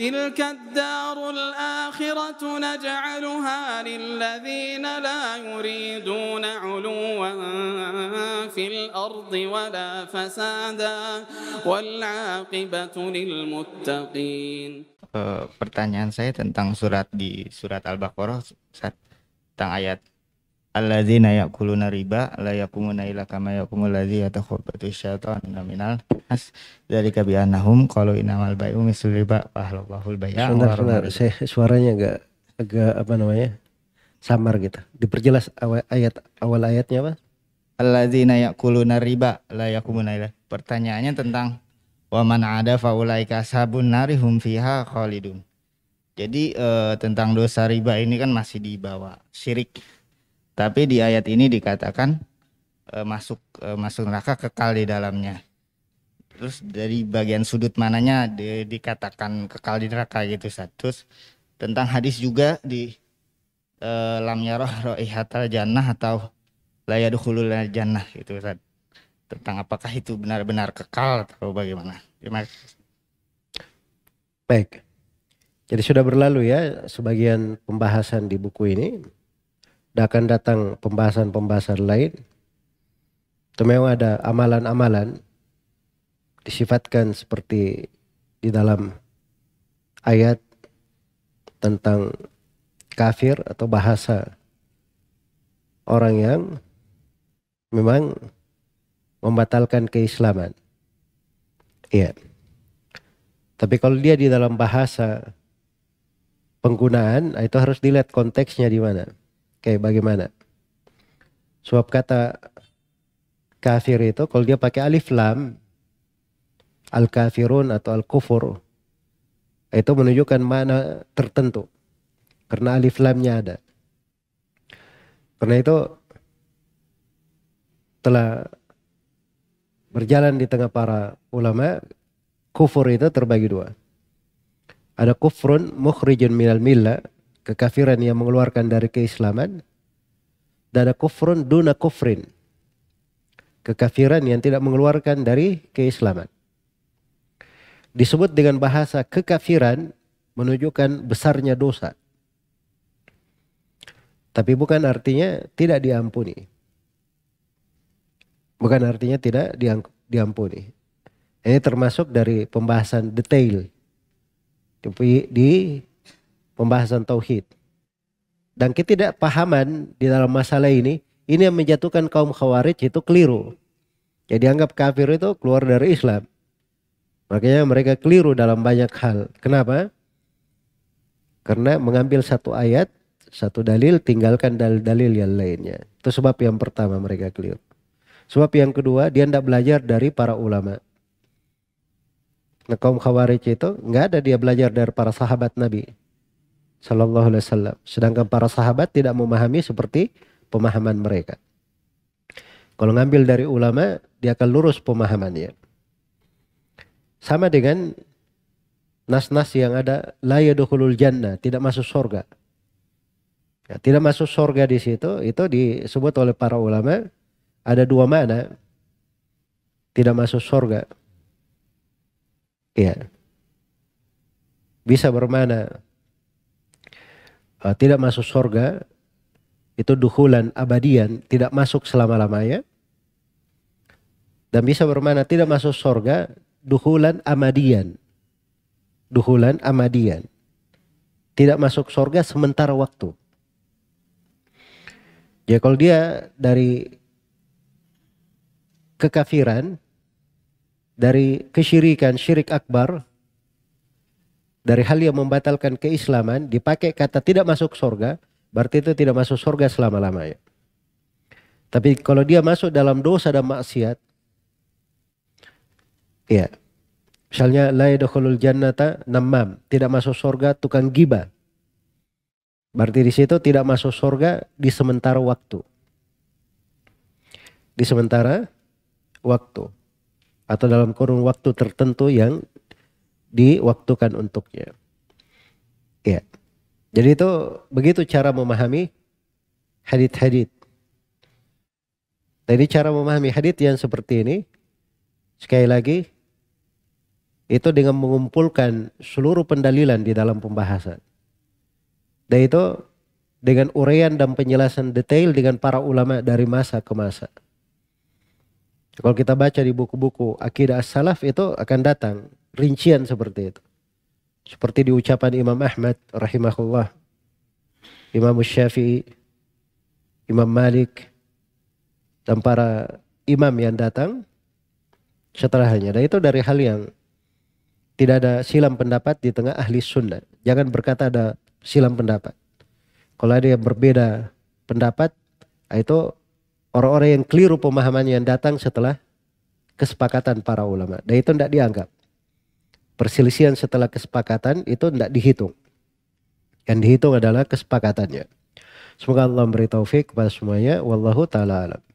تلك الدار الآخرة نجعلها للذين لا يريدون علوا في الأرض ولا فسادا والعاقبة للمتقين eh, pertanyaan saya tentang surat di surat Al-Baqarah tentang ayat alladzina yakuluna riba la yakumuna illa kama yakumul ladzi yatakhabbatu syaitan minal nas dari kabianahum qalu innamal bai'u mislu riba fahlallahu al-bai'a suaranya agak agak apa namanya samar gitu diperjelas awal ayat awal ayatnya apa alladzina yakuluna riba la yakumuna illa pertanyaannya tentang wa man ada faulaika ashabun narihum fiha khalidun jadi eh, tentang dosa riba ini kan masih dibawa syirik tapi di ayat ini dikatakan e, masuk e, masuk neraka kekal di dalamnya. Terus dari bagian sudut mananya di, dikatakan kekal di neraka gitu status tentang hadis juga di e, lam yaroh roihatal jannah atau layadukhulul jannah gitu Ustaz. Tentang apakah itu benar-benar kekal atau bagaimana. Terima kasih. Baik. Jadi sudah berlalu ya sebagian pembahasan di buku ini dan akan datang pembahasan-pembahasan lain. Itu memang ada amalan-amalan disifatkan seperti di dalam ayat tentang kafir atau bahasa orang yang memang membatalkan keislaman. Iya. Tapi kalau dia di dalam bahasa penggunaan itu harus dilihat konteksnya di mana kayak bagaimana? Suap kata kafir itu kalau dia pakai alif lam al-kafirun atau al-kufur itu menunjukkan mana tertentu karena alif lamnya ada. Karena itu telah berjalan di tengah para ulama kufur itu terbagi dua. Ada kufrun mukhrijun minal milla kekafiran yang mengeluarkan dari keislaman dan kufrun duna kufrin kekafiran yang tidak mengeluarkan dari keislaman disebut dengan bahasa kekafiran menunjukkan besarnya dosa tapi bukan artinya tidak diampuni bukan artinya tidak diampuni ini termasuk dari pembahasan detail di pembahasan tauhid. Dan ketidakpahaman di dalam masalah ini, ini yang menjatuhkan kaum khawarij itu keliru. Jadi anggap kafir itu keluar dari Islam. Makanya mereka keliru dalam banyak hal. Kenapa? Karena mengambil satu ayat, satu dalil, tinggalkan dalil-dalil yang lainnya. Itu sebab yang pertama mereka keliru. Sebab yang kedua, dia tidak belajar dari para ulama. Nah, kaum khawarij itu nggak ada dia belajar dari para sahabat Nabi. Shallallahu Alaihi Wasallam. Sedangkan para sahabat tidak memahami seperti pemahaman mereka. Kalau ngambil dari ulama, dia akan lurus pemahamannya. Sama dengan nas-nas yang ada la jannah, tidak masuk surga. Ya, tidak masuk surga di situ, itu disebut oleh para ulama ada dua mana Tidak masuk surga. Iya. Bisa bermana uh, tidak masuk surga itu duhulan abadian tidak masuk selama-lamanya dan bisa bermana tidak masuk surga duhulan amadian duhulan amadian tidak masuk surga sementara waktu ya kalau dia dari kekafiran dari kesyirikan syirik akbar dari hal yang membatalkan keislaman dipakai kata tidak masuk surga, berarti itu tidak masuk surga selama-lamanya. Tapi kalau dia masuk dalam dosa dan maksiat, ya, misalnya la yadkhulul jannata namam, tidak masuk surga tukang giba, Berarti di situ tidak masuk surga di sementara waktu. Di sementara waktu atau dalam kurun waktu tertentu yang diwaktukan untuknya. Ya. Jadi itu begitu cara memahami hadit-hadit. Jadi nah, cara memahami hadit yang seperti ini, sekali lagi, itu dengan mengumpulkan seluruh pendalilan di dalam pembahasan. Dan itu dengan uraian dan penjelasan detail dengan para ulama dari masa ke masa. Kalau kita baca di buku-buku akidah as-salaf itu akan datang rincian seperti itu. Seperti di ucapan Imam Ahmad rahimahullah, Imam Syafi'i, Imam Malik, dan para imam yang datang setelahnya. Nah itu dari hal yang tidak ada silam pendapat di tengah ahli sunnah. Jangan berkata ada silam pendapat. Kalau ada yang berbeda pendapat, itu orang-orang yang keliru pemahaman yang datang setelah kesepakatan para ulama. Dan itu tidak dianggap. Perselisihan setelah kesepakatan itu tidak dihitung. Yang dihitung adalah kesepakatannya. Semoga Allah memberi taufik kepada semuanya. Wallahu ta'ala alam.